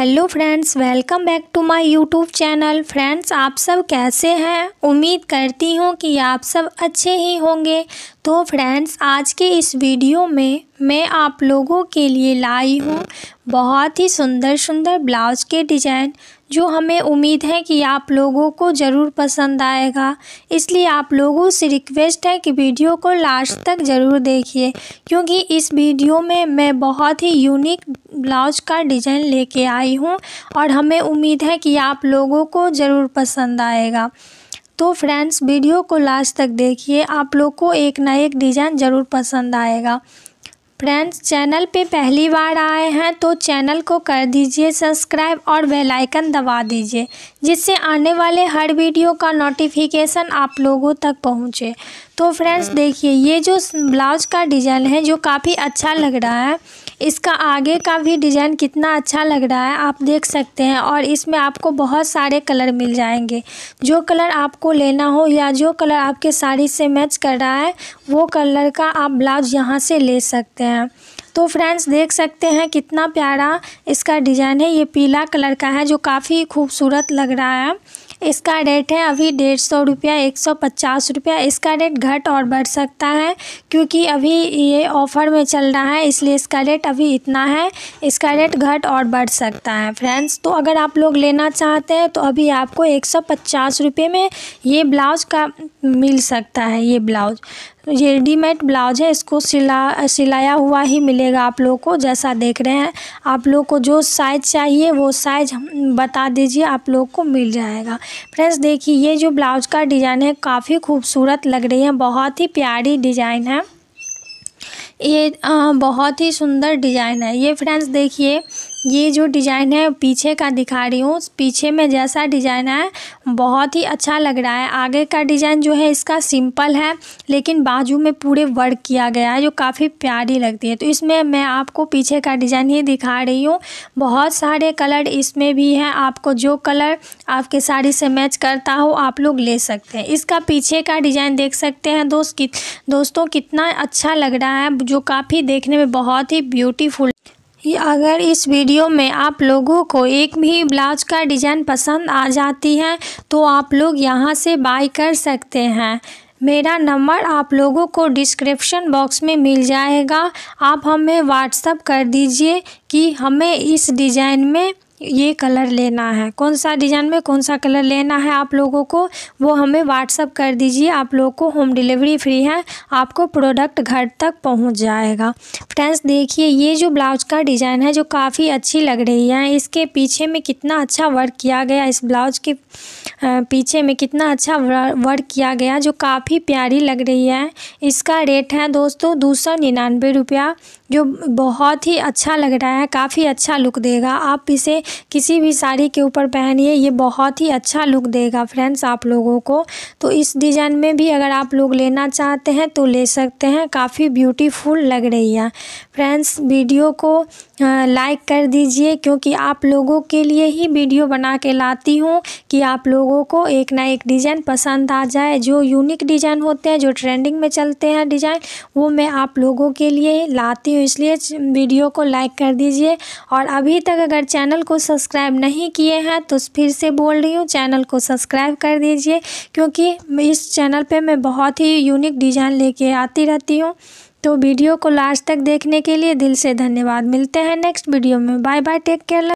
Hello friends welcome back to my YouTube channel friends आप सब कैसे हैं उम्मीद करती हूँ कि आप सब अच्छे ही होंगे तो फ्रेंड्स आज के इस वीडियो में मैं आप लोगों के लिए लाई हूँ बहुत ही सुंदर सुंदर ब्लाउज के डिज़ाइन जो हमें उम्मीद है कि आप लोगों को ज़रूर पसंद आएगा इसलिए आप लोगों से रिक्वेस्ट है कि वीडियो को लास्ट तक ज़रूर देखिए क्योंकि इस वीडियो में मैं बहुत ही यूनिक ब्लाउज का डिज़ाइन लेके आई हूँ और हमें उम्मीद है कि आप लोगों को ज़रूर पसंद आएगा तो फ्रेंड्स वीडियो को लास्ट तक देखिए आप लोग को एक ना एक डिज़ाइन ज़रूर पसंद आएगा फ्रेंड्स चैनल पे पहली बार आए हैं तो चैनल को कर दीजिए सब्सक्राइब और बेल आइकन दबा दीजिए जिससे आने वाले हर वीडियो का नोटिफिकेशन आप लोगों तक पहुंचे तो फ्रेंड्स हम्म। देखिए ये जो ब्लाउज का डिज़ाइन है जो काफ़ी अच्छा लग रहा है इसका आगे का भी डिज़ाइन कितना अच्छा लग रहा है आप देख सकते हैं और इसमें आपको बहुत सारे कलर मिल जाएंगे जो कलर आपको लेना हो या जो कलर आपके साड़ी से मैच कर रहा है वो कलर का आप ब्लाउज़ यहाँ से ले सकते हैं तो फ्रेंड्स देख सकते हैं कितना प्यारा इसका डिज़ाइन है ये पीला कलर का है जो काफ़ी खूबसूरत लग रहा है इसका रेट है अभी डेढ़ सौ रुपया एक सौ पचास रुपया इसका रेट घट और बढ़ सकता है क्योंकि अभी ये ऑफ़र में चल रहा है इसलिए इसका रेट अभी इतना है इसका रेट घट और बढ़ सकता है फ्रेंड्स तो अगर आप लोग लेना चाहते हैं तो अभी आपको एक सौ पचास रुपये में ये ब्लाउज का मिल सकता है ये ब्लाउज रेडीमेड ब्लाउज है इसको सिला सिलाया हुआ ही मिलेगा आप लोग को जैसा देख रहे हैं आप लोग को जो साइज चाहिए वो साइज बता दीजिए आप लोगों को मिल जाएगा फ्रेंड्स देखिए ये जो ब्लाउज का डिज़ाइन है काफ़ी खूबसूरत लग रही है बहुत ही प्यारी डिज़ाइन है ये आ, बहुत ही सुंदर डिज़ाइन है ये फ्रेंड्स देखिए ये जो डिज़ाइन है पीछे का दिखा रही हूँ पीछे में जैसा डिज़ाइन है बहुत ही अच्छा लग रहा है आगे का डिज़ाइन जो है इसका सिंपल है लेकिन बाजू में पूरे वर्क किया गया है जो काफ़ी प्यारी लगती है तो इसमें मैं आपको पीछे का डिज़ाइन ही दिखा रही हूँ बहुत सारे कलर इसमें भी हैं आपको जो कलर आपके साड़ी से मैच करता हो आप लोग ले सकते हैं इसका पीछे का डिज़ाइन देख सकते हैं दोस्त कि, दोस्तों कितना अच्छा लग रहा है जो काफ़ी देखने में बहुत ही ब्यूटीफुल अगर इस वीडियो में आप लोगों को एक भी ब्लाउज का डिज़ाइन पसंद आ जाती है तो आप लोग यहाँ से बाय कर सकते हैं मेरा नंबर आप लोगों को डिस्क्रिप्शन बॉक्स में मिल जाएगा आप हमें व्हाट्सअप कर दीजिए कि हमें इस डिज़ाइन में ये कलर लेना है कौन सा डिज़ाइन में कौन सा कलर लेना है आप लोगों को वो हमें व्हाट्सअप कर दीजिए आप लोगों को होम डिलीवरी फ्री है आपको प्रोडक्ट घर तक पहुंच जाएगा फ्रेंड्स देखिए ये जो ब्लाउज का डिज़ाइन है जो काफ़ी अच्छी लग रही है इसके पीछे में कितना अच्छा वर्क किया गया इस ब्लाउज के पीछे में कितना अच्छा वर्क किया गया जो काफ़ी प्यारी लग रही है इसका रेट है दोस्तों दो सौ निन्यानवे रुपया जो बहुत ही अच्छा लग रहा है काफ़ी अच्छा लुक देगा आप इसे किसी भी साड़ी के ऊपर पहनिए ये बहुत ही अच्छा लुक देगा फ्रेंड्स आप लोगों को तो इस डिज़ाइन में भी अगर आप लोग लेना चाहते हैं तो ले सकते हैं काफ़ी ब्यूटीफुल लग रही है फ्रेंड्स वीडियो को लाइक कर दीजिए क्योंकि आप लोगों के लिए ही वीडियो बना के लाती हूँ कि आप लोगों को एक ना एक डिज़ाइन पसंद आ जाए जो यूनिक डिज़ाइन होते हैं जो ट्रेंडिंग में चलते हैं डिज़ाइन वो मैं आप लोगों के लिए लाती हूँ हूँ तो इसलिए वीडियो को लाइक कर दीजिए और अभी तक अगर चैनल को सब्सक्राइब नहीं किए हैं तो फिर से बोल रही हूँ चैनल को सब्सक्राइब कर दीजिए क्योंकि इस चैनल पे मैं बहुत ही यूनिक डिज़ाइन लेके आती रहती हूँ तो वीडियो को लास्ट तक देखने के लिए दिल से धन्यवाद मिलते हैं नेक्स्ट वीडियो में बाय बाय टेक केयर